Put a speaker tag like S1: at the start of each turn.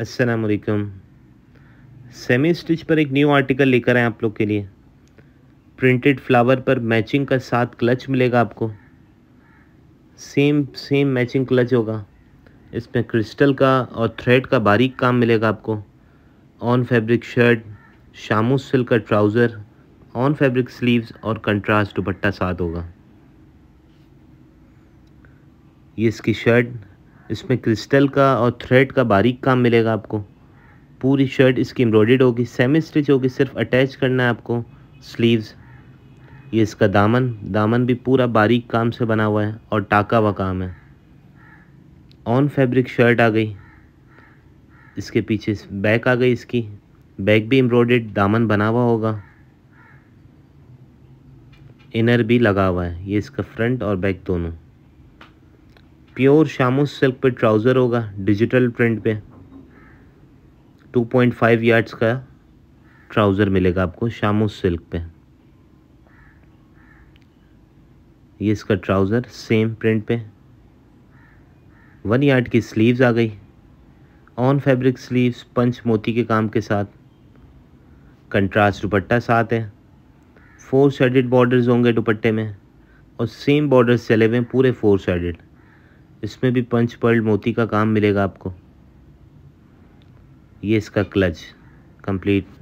S1: असलकम semi stitch पर एक न्यू आर्टिकल लेकर आए आप लोग के लिए प्रिंटेड फ्लावर पर मैचिंग का साथ क्लच मिलेगा आपको सेम सेम मैचिंग क्लच होगा इसमें क्रिस्टल का और थ्रेड का बारीक काम मिलेगा आपको ऑन फैब्रिक शर्ट शामू सिल्क का ट्राउज़र ऑन फैब्रिक स्लीव्स और कंट्रास्ट दुपट्टा साथ होगा ये इसकी शर्ट इसमें क्रिस्टल का और थ्रेड का बारीक काम मिलेगा आपको पूरी शर्ट इसकी एम्ब्रॉयड होगी सेमी स्टिच होगी सिर्फ अटैच करना है आपको स्लीव्स ये इसका दामन दामन भी पूरा बारीक काम से बना हुआ है और टाका हुआ काम है ऑन फैब्रिक शर्ट आ गई इसके पीछे बैक आ गई इसकी बैक भी एम्ब्रॉयड दामन बना हुआ होगा इनर भी लगा हुआ है ये इसका फ्रंट और बैक दोनों प्योर शामो सिल्क पे ट्राउज़र होगा डिजिटल प्रिंट पे 2.5 यार्ड्स का ट्राउज़र मिलेगा आपको शामो सिल्क पे ये इसका ट्राउज़र सेम प्रिंट पे वन यार्ड की स्लीव्स आ गई ऑन फैब्रिक स्लीव्स पंच मोती के काम के साथ कंट्रास्ट दुपट्टा साथ है फोर साइडेड बॉर्डर्स होंगे दुपट्टे में और सेम बॉर्डर्स चले हुए पूरे फोर साइडेड इसमें भी पंच पर्ल मोती का काम मिलेगा आपको ये इसका क्लच कंप्लीट